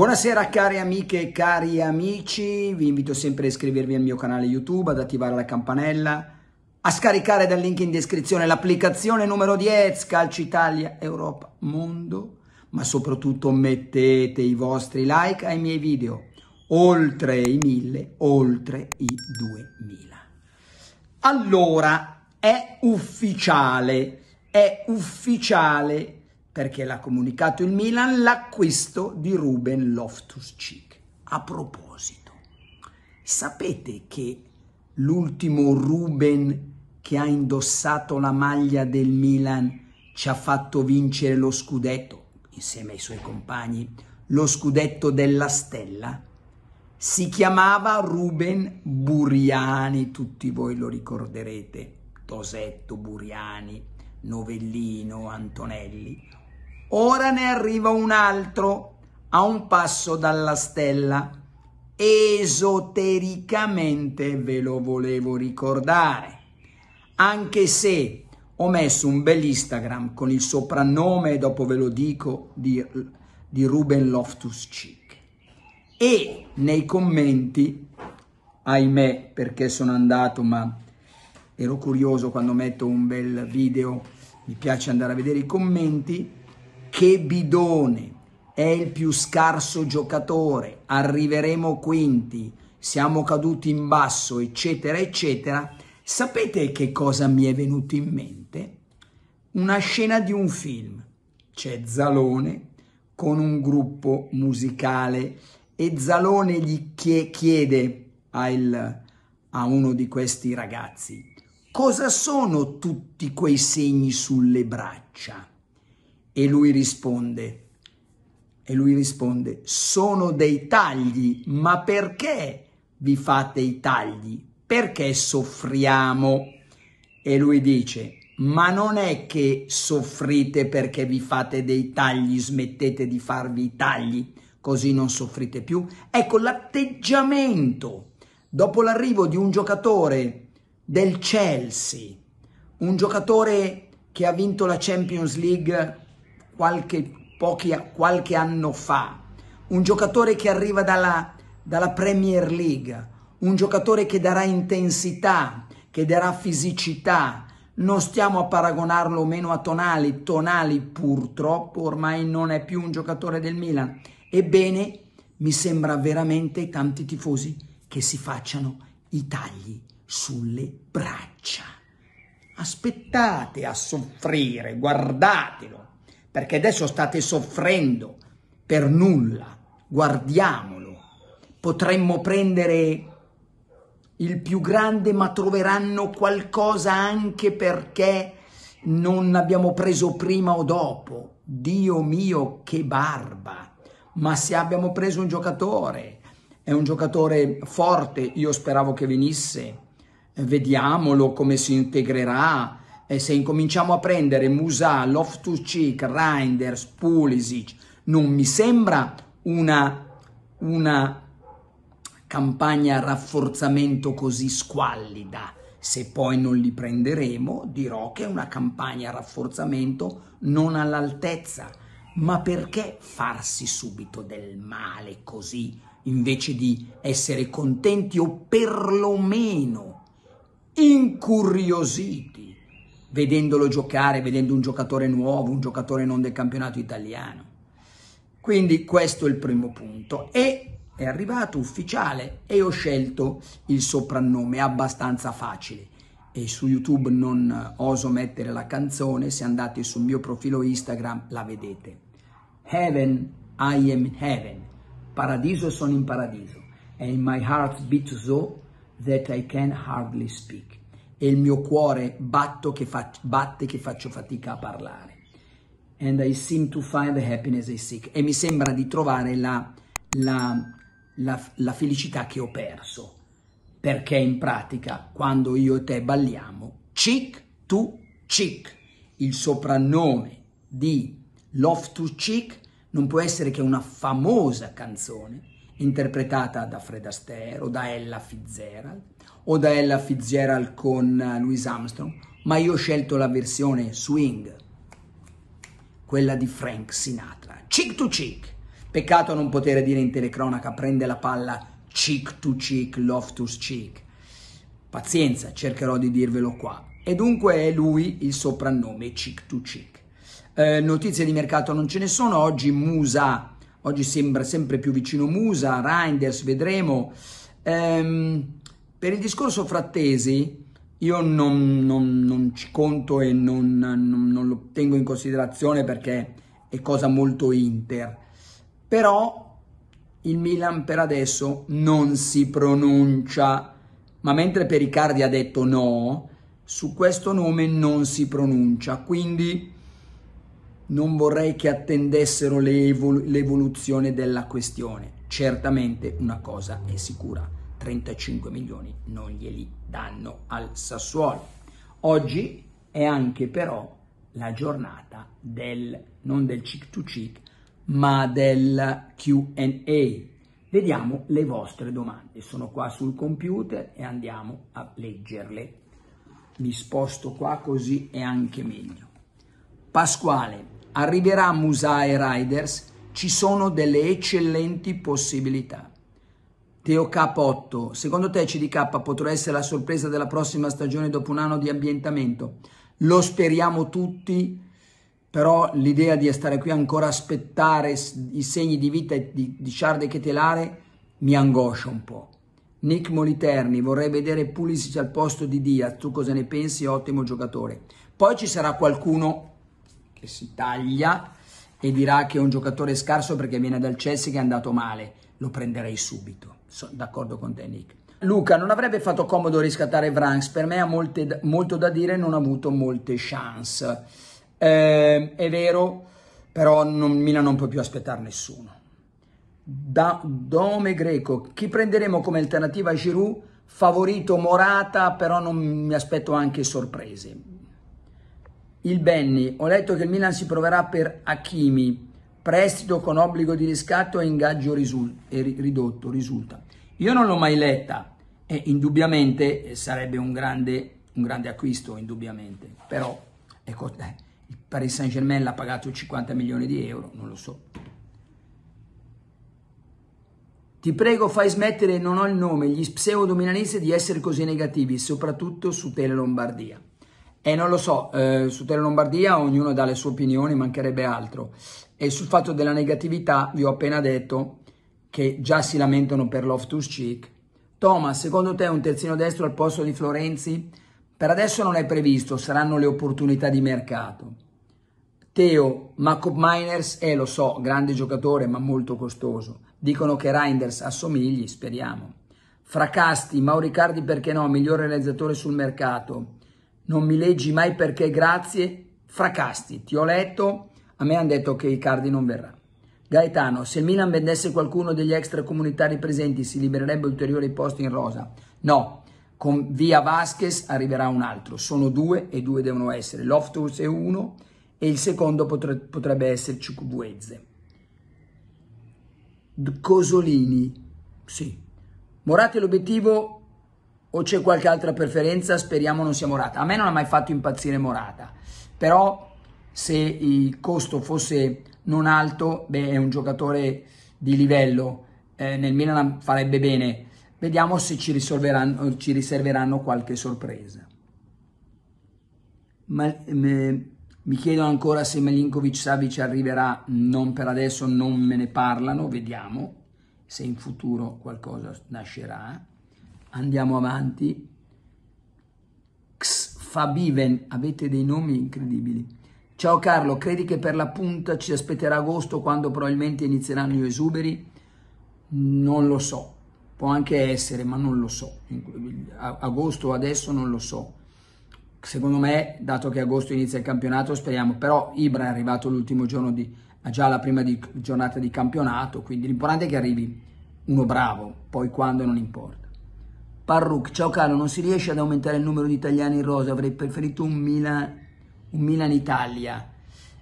Buonasera cari amiche e cari amici, vi invito sempre a iscrivervi al mio canale YouTube, ad attivare la campanella, a scaricare dal link in descrizione l'applicazione numero 10 Calcio Italia Europa Mondo, ma soprattutto mettete i vostri like ai miei video, oltre i 1000, oltre i 2000. Allora, è ufficiale, è ufficiale perché l'ha comunicato il Milan, l'acquisto di Ruben Loftus-Cheek. A proposito, sapete che l'ultimo Ruben che ha indossato la maglia del Milan ci ha fatto vincere lo scudetto, insieme ai suoi compagni, lo scudetto della stella? Si chiamava Ruben Buriani, tutti voi lo ricorderete, Tosetto Buriani, Novellino, Antonelli, Ora ne arriva un altro a un passo dalla stella. Esotericamente ve lo volevo ricordare, anche se ho messo un bel Instagram con il soprannome, dopo ve lo dico, di, di Ruben Loftus Cheek. E nei commenti, ahimè perché sono andato, ma ero curioso quando metto un bel video, mi piace andare a vedere i commenti, che bidone, è il più scarso giocatore, arriveremo quinti, siamo caduti in basso, eccetera, eccetera, sapete che cosa mi è venuto in mente? Una scena di un film. C'è Zalone con un gruppo musicale e Zalone gli chiede al, a uno di questi ragazzi cosa sono tutti quei segni sulle braccia? E lui risponde, e lui risponde, sono dei tagli, ma perché vi fate i tagli? Perché soffriamo? E lui dice, ma non è che soffrite perché vi fate dei tagli, smettete di farvi i tagli, così non soffrite più. Ecco l'atteggiamento dopo l'arrivo di un giocatore del Chelsea, un giocatore che ha vinto la Champions League qualche, pochi, qualche anno fa, un giocatore che arriva dalla, dalla Premier League, un giocatore che darà intensità, che darà fisicità, non stiamo a paragonarlo meno a Tonali, Tonali purtroppo ormai non è più un giocatore del Milan, ebbene mi sembra veramente tanti tifosi che si facciano i tagli sulle braccia. Aspettate a soffrire, guardatelo perché adesso state soffrendo per nulla, guardiamolo. Potremmo prendere il più grande, ma troveranno qualcosa anche perché non abbiamo preso prima o dopo. Dio mio, che barba! Ma se abbiamo preso un giocatore, è un giocatore forte, io speravo che venisse, vediamolo come si integrerà, e se incominciamo a prendere Musa, Loftus-Cheek, Reinders, Pulisic, non mi sembra una, una campagna rafforzamento così squallida. Se poi non li prenderemo, dirò che è una campagna rafforzamento non all'altezza. Ma perché farsi subito del male così, invece di essere contenti o perlomeno incuriositi vedendolo giocare, vedendo un giocatore nuovo, un giocatore non del campionato italiano. Quindi questo è il primo punto. E è arrivato ufficiale e ho scelto il soprannome abbastanza facile. E su YouTube non oso mettere la canzone, se andate sul mio profilo Instagram la vedete. Heaven, I am heaven. Paradiso sono in paradiso. And my heart beats so that I can hardly speak e il mio cuore che fac- batte che faccio fatica a parlare. And I seem to find the happiness I seek. E mi sembra di trovare la, la, la, la felicità che ho perso. Perché in pratica, quando io e te balliamo, Chick to Chick, il soprannome di Love to Chick, non può essere che una famosa canzone interpretata da Fred Astaire o da Ella Fitzgerald o da Ella Fitzgerald con eh, Louis Armstrong, ma io ho scelto la versione swing, quella di Frank Sinatra, cheek to cheek. Peccato non poter dire in telecronaca prende la palla cheek to cheek, Loftus cheek. Pazienza, cercherò di dirvelo qua. E dunque è lui il soprannome cheek to cheek. Eh, notizie di mercato non ce ne sono, oggi Musa oggi sembra sempre più vicino Musa, Reinders, vedremo. Ehm, per il discorso frattesi, io non, non, non ci conto e non, non, lo tengo in considerazione perché è cosa molto Inter. Però il Milan per adesso non si pronuncia, ma mentre Pericardi ha detto no, su questo nome non si pronuncia, quindi non vorrei che attendessero l'evol- l'evoluzione della questione. Certamente una cosa è sicura, 35 milioni non glieli danno al Sassuolo. Oggi è anche però la giornata del, non del cheek to cheek, ma del Q&A. Vediamo le vostre domande, sono qua sul computer e andiamo a leggerle. Mi sposto qua così è anche meglio. Pasquale, arriverà Musa e Riders, ci sono delle eccellenti possibilità. Teo K8, secondo te CDK potrà essere la sorpresa della prossima stagione dopo un anno di ambientamento? Lo speriamo tutti, però l'idea di stare qui ancora a aspettare i segni di vita di, di Ciarde Chetelare mi angoscia un po'. Nick Moliterni, vorrei vedere Pulisic al posto di Diaz, tu cosa ne pensi? Ottimo giocatore. Poi ci sarà qualcuno che si taglia e dirà che è un giocatore scarso perché viene dal Chelsea che è andato male, lo prenderei subito. Sono d'accordo con te Nick. Luca, non avrebbe fatto comodo riscattare Vranks, per me ha molte, molto da dire, non ha avuto molte chance. Eh, è vero, però non, Milan non può più aspettare nessuno. Da Dome Greco, chi prenderemo come alternativa a Giroud? Favorito Morata, però non mi aspetto anche sorprese. Il Benny, ho letto che il Milan si proverà per Hakimi, prestito con obbligo di riscatto e ingaggio risul e ridotto, risulta. Io non l'ho mai letta e indubbiamente sarebbe un grande, un grande acquisto, indubbiamente, però ecco, eh, il Paris Saint Germain l'ha pagato 50 milioni di euro, non lo so. Ti prego fai smettere, non ho il nome, gli pseudo-milanesi di essere così negativi, soprattutto su Tele Lombardia. E non lo so, eh, su Tele Lombardia ognuno dà le sue opinioni, mancherebbe altro. E sul fatto della negatività vi ho appena detto che già si lamentano per Loftus Cheek. Thomas, secondo te un terzino destro al posto di Florenzi? Per adesso non è previsto, saranno le opportunità di mercato. Teo, Jacob Miners, è, eh, lo so, grande giocatore ma molto costoso. Dicono che Reinders assomigli, speriamo. Fracasti, Mauricardi perché no, miglior realizzatore sul mercato non mi leggi mai perché grazie, fracasti, ti ho letto, a me hanno detto che Icardi non verrà. Gaetano, se Milan vendesse qualcuno degli extracomunitari presenti si libererebbe ulteriori posti in rosa. No, con via Vasquez arriverà un altro, sono due e due devono essere, Loftus è uno e il secondo potre, potrebbe esserci Cubuezze. Cosolini, sì. Morate l'obiettivo o c'è qualche altra preferenza, speriamo non sia Morata. A me non ha mai fatto impazzire Morata, però se il costo fosse non alto, beh, è un giocatore di livello, eh, nel Milan farebbe bene. Vediamo se ci, ci riserveranno qualche sorpresa. Ma, me, mm, eh, mi chiedo ancora se Milinkovic Savic arriverà, non per adesso, non me ne parlano, vediamo se in futuro qualcosa nascerà andiamo avanti. Xfabiven, avete dei nomi incredibili. Ciao Carlo, credi che per la punta ci aspetterà agosto quando probabilmente inizieranno gli esuberi? Non lo so, può anche essere, ma non lo so. Agosto adesso non lo so. Secondo me, dato che agosto inizia il campionato, speriamo. Però Ibra è arrivato l'ultimo giorno di... ha già la prima di, giornata di campionato, quindi l'importante è che arrivi uno bravo, poi quando non importa. Parruc, ciao caro, non si riesce ad aumentare il numero di italiani in rosa, avrei preferito un Milan, un Milan Italia.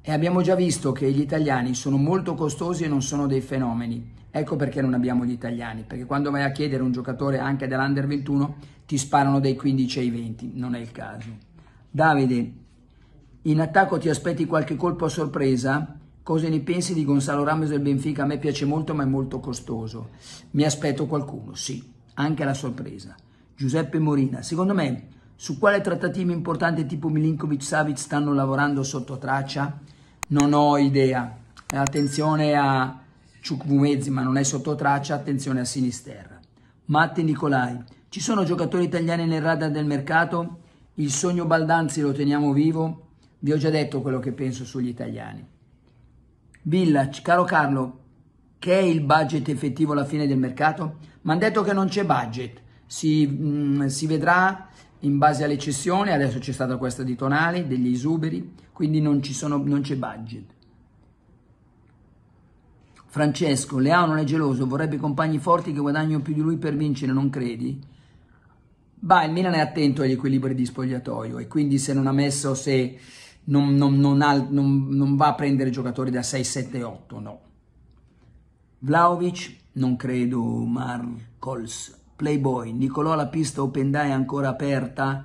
E abbiamo già visto che gli italiani sono molto costosi e non sono dei fenomeni. Ecco perché non abbiamo gli italiani, perché quando vai a chiedere un giocatore anche dell'Under 21 ti sparano dai 15 ai 20, non è il caso. Davide, in attacco ti aspetti qualche colpo a sorpresa? Cosa ne pensi di Gonzalo Ramos del Benfica? A me piace molto ma è molto costoso. Mi aspetto qualcuno, sì, anche la sorpresa. Giuseppe Morina, secondo me su quale trattativa importante tipo Milinkovic-Savic stanno lavorando sotto traccia? Non ho idea. Attenzione a Ciucvumezzi, ma non è sotto traccia, attenzione a Sinisterra. Matte Nicolai, ci sono giocatori italiani nel radar del mercato? Il sogno Baldanzi lo teniamo vivo? Vi ho già detto quello che penso sugli italiani. Villa, caro Carlo, che è il budget effettivo alla fine del mercato? Mi hanno detto che non c'è budget, si, mh, mm, si, vedrà in base alle cessioni, adesso c'è stata questa di Tonali, degli esuberi, quindi non, sono, non c'è budget. Francesco, Leao non è geloso, vorrebbe compagni forti che guadagnano più di lui per vincere, non credi? Bah, il Milan è attento agli equilibri di spogliatoio e quindi se non ha messo, se non, non, non, ha, non va a prendere giocatori da 6, 7, 8, no. Vlaovic, non credo Marcols, Playboy, Nicolò la pista open die ancora aperta?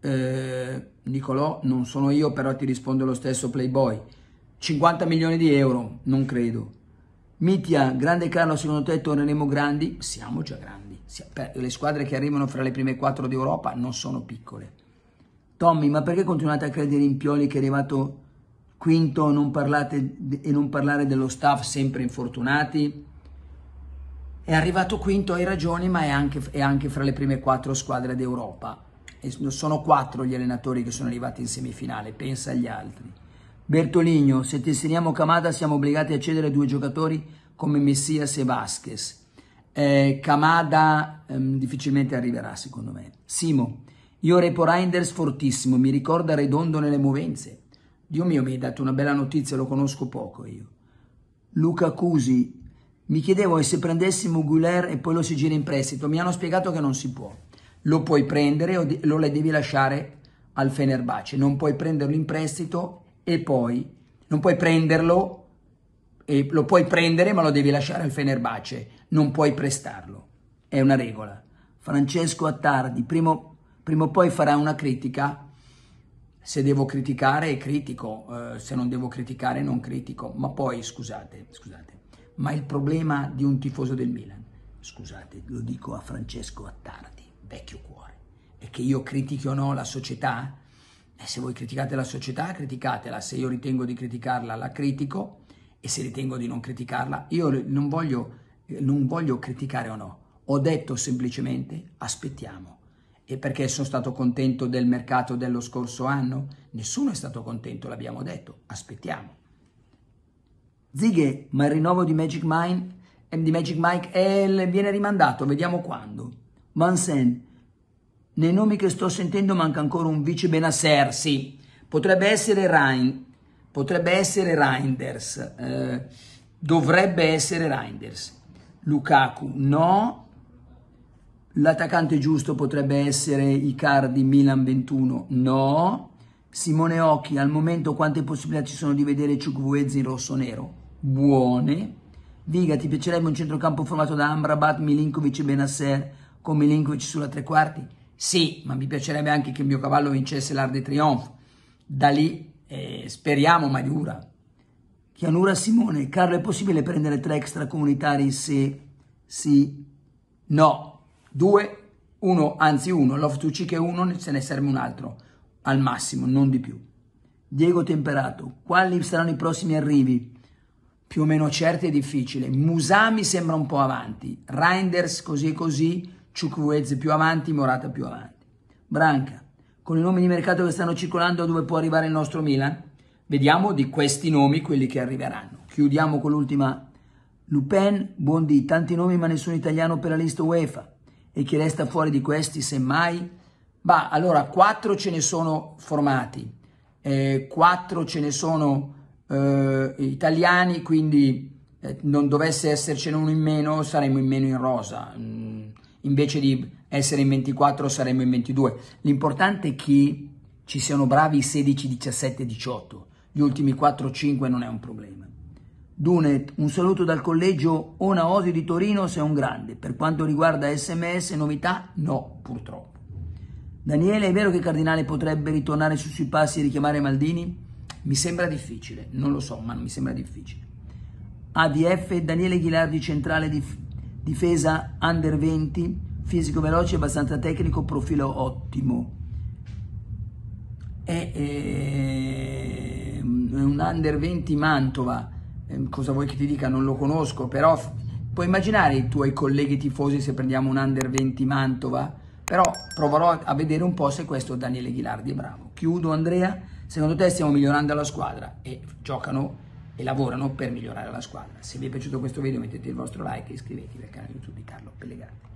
Eh, Nicolò, non sono io, però ti rispondo lo stesso Playboy. 50 milioni di euro, non credo. Mitia, grande Carlo, secondo te torneremo grandi? Siamo già grandi. Le squadre che arrivano fra le prime quattro d'Europa non sono piccole. Tommy, ma perché continuate a credere in Pioli che è arrivato Quinto, non parlate e non parlare dello staff sempre infortunati. È arrivato quinto, hai ragione, ma è anche, è anche fra le prime quattro squadre d'Europa. sono quattro gli allenatori che sono arrivati in semifinale, pensa agli altri. Bertoligno, se ti tessiniamo Camada siamo obbligati a cedere due giocatori come Messias e Vasquez. Eh, Camada ehm, difficilmente arriverà secondo me. Simo, io Repo Reinders fortissimo, mi ricorda Redondo nelle movenze. Dio mio mi hai dato una bella notizia, lo conosco poco io. Luca Cusi, mi chiedevo se prendessimo Guler e poi lo si gira in prestito, mi hanno spiegato che non si può. Lo puoi prendere o lo devi lasciare al Fenerbace, non puoi prenderlo in prestito e poi non puoi prenderlo e lo puoi prendere ma lo devi lasciare al Fenerbace, non puoi prestarlo. È una regola. Francesco Attardi, prima o poi farà una critica se devo criticare critico, eh, se non devo criticare non critico, ma poi scusate, scusate, ma il problema di un tifoso del Milan, scusate, lo dico a Francesco Attardi, vecchio cuore, è che io critichi o no la società? E eh, se voi criticate la società, criticatela, se io ritengo di criticarla la critico e se ritengo di non criticarla, io non voglio, eh, non voglio criticare o no, ho detto semplicemente aspettiamo e perché sono stato contento del mercato dello scorso anno? Nessuno è stato contento, l'abbiamo detto. Aspettiamo. Zighe, ma il rinnovo di Magic, Mind, eh, di Magic Mike è, viene rimandato, vediamo quando. Mansen, nei nomi che sto sentendo manca ancora un vice Benasser, sì. Potrebbe essere Rein, potrebbe essere Reinders, eh, dovrebbe essere Reinders. Lukaku, no, L'attaccante giusto potrebbe essere Icardi Milan 21? No. Simone Occhi, al momento quante possibilità ci sono di vedere Ciucuezzi in rosso-nero? Buone. Viga, ti piacerebbe un centrocampo formato da Amrabat, Milinkovic e Benasser con Milinkovic sulla tre quarti? Sì, ma mi piacerebbe anche che il mio cavallo vincesse l'Arde Trionfo. Da lì eh, speriamo Maiura. Chianura Simone, Carlo, è possibile prendere tre extracomunitari se sì? No, 2, 1, anzi 1, Love to Cheek è uno, se ne serve un altro, al massimo, non di più. Diego Temperato, quali saranno i prossimi arrivi? Più o meno certi e difficile. Musami sembra un po' avanti, Reinders così e così, Ciucuez più avanti, Morata più avanti. Branca, con i nomi di mercato che stanno circolando dove può arrivare il nostro Milan? Vediamo di questi nomi quelli che arriveranno. Chiudiamo con l'ultima. Lupin, Bondi, tanti nomi ma nessun italiano per la lista UEFA e chi resta fuori di questi semmai? Bah, allora quattro ce ne sono formati, eh, quattro ce ne sono eh, italiani, quindi eh, non dovesse essercene uno in meno saremmo in meno in rosa, mm, invece di essere in 24 saremmo in 22. L'importante è che ci siano bravi 16, 17, 18, gli ultimi 4, 5 non è un problema. Dunet, un saluto dal collegio Ona Onaosi di Torino, sei un grande. Per quanto riguarda sms, novità? No, purtroppo. Daniele, è vero che Cardinale potrebbe ritornare su sui passi e richiamare Maldini? Mi sembra difficile, non lo so, ma mi sembra difficile. ADF, Daniele Ghilardi, centrale dif difesa under 20, fisico veloce, abbastanza tecnico, profilo ottimo. È, è eh, un under 20 Mantova Ehm, cosa vuoi che ti dica, non lo conosco, però puoi immaginare i tuoi colleghi tifosi se prendiamo un under 20 Mantova? Però proverò a vedere un po' se questo Daniele Ghilardi è bravo. Chiudo Andrea, secondo te stiamo migliorando la squadra e giocano e lavorano per migliorare la squadra. Se vi è piaciuto questo video mettete il vostro like e iscrivetevi al canale YouTube di Carlo Pellegrini.